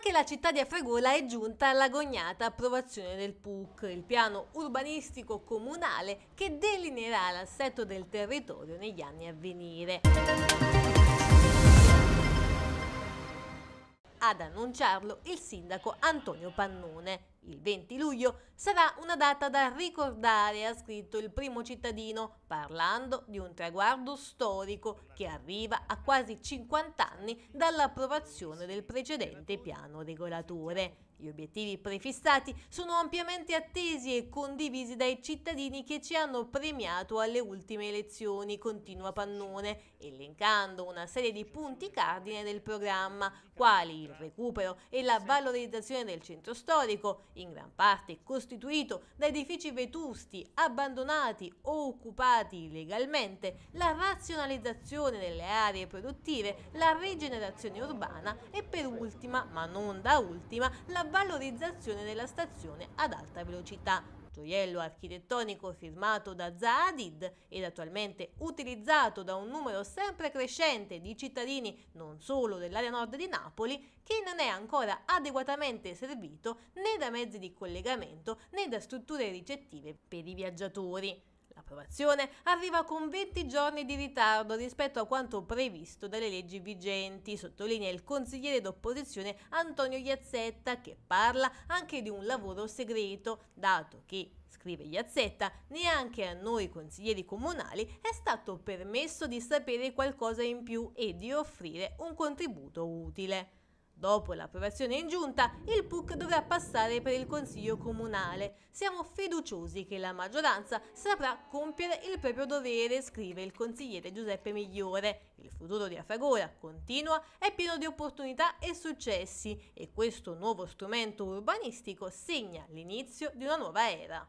Anche la città di Afragola è giunta all'agognata approvazione del PUC, il piano urbanistico comunale che delineerà l'assetto del territorio negli anni a venire. ad annunciarlo il sindaco Antonio Pannone. Il 20 luglio sarà una data da ricordare, ha scritto il primo cittadino, parlando di un traguardo storico che arriva a quasi 50 anni dall'approvazione del precedente piano regolatore. Gli obiettivi prefissati sono ampiamente attesi e condivisi dai cittadini che ci hanno premiato alle ultime elezioni, continua Pannone, elencando una serie di punti cardine del programma, quali il recupero e la valorizzazione del centro storico, in gran parte costituito da edifici vetusti, abbandonati o occupati illegalmente, la razionalizzazione delle aree produttive, la rigenerazione urbana e per ultima, ma non da ultima, la valorizzazione della stazione ad alta velocità. Gioiello architettonico firmato da Zaadid ed attualmente utilizzato da un numero sempre crescente di cittadini non solo dell'area nord di Napoli, che non è ancora adeguatamente servito né da mezzi di collegamento né da strutture ricettive per i viaggiatori l'approvazione arriva con 20 giorni di ritardo rispetto a quanto previsto dalle leggi vigenti, sottolinea il consigliere d'opposizione Antonio Iazzetta che parla anche di un lavoro segreto, dato che scrive Iazzetta, neanche a noi consiglieri comunali è stato permesso di sapere qualcosa in più e di offrire un contributo utile. Dopo l'approvazione in giunta, il PUC dovrà passare per il Consiglio Comunale. Siamo fiduciosi che la maggioranza saprà compiere il proprio dovere, scrive il consigliere Giuseppe Migliore. Il futuro di Afragora, continua, è pieno di opportunità e successi e questo nuovo strumento urbanistico segna l'inizio di una nuova era.